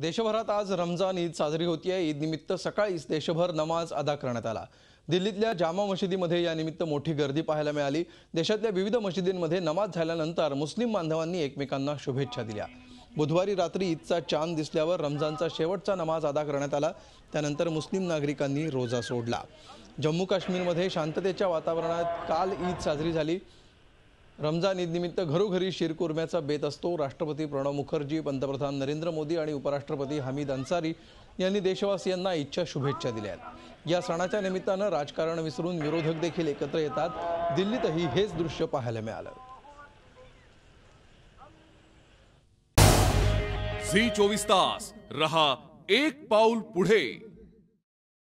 देशभरात आज रमजान ईद साजरी होती आहे ईदनिमित्त सकाळीच देशभर नमाज अदा करण्यात आला दिल्लीतल्या जामा मशिदीमध्ये यानिमित्त मोठी गर्दी पाहायला मिळाली देशातल्या विविध मशिदींमध्ये नमाज झाल्यानंतर मुस्लिम बांधवांनी एकमेकांना शुभेच्छा दिल्या बुधवारी रात्री ईदचा चांद दिसल्यावर रमजानचा शेवटचा नमाज अदा करण्यात आला त्यानंतर मुस्लिम नागरिकांनी रोजा सोडला जम्मू काश्मीरमध्ये शांततेच्या वातावरणात काल ईद साजरी झाली रमजान निमित्त घरोघरी शिरकुर्म्याचा बेत असतो राष्ट्रपती प्रणव मुखर्जी पंतप्रधान नरेंद्र मोदी आणि उपराष्ट्रपती हमीद अन्सारी यांनी देशवासियांना इच्छा शुभेच्छा दिल्या या सणाच्या निमित्तानं राजकारण विसरून विरोधक देखील एकत्र येतात दिल्लीतही हेच दृश्य पाहायला मिळालं झी चोवीस तास रहा एक पाऊल पुढे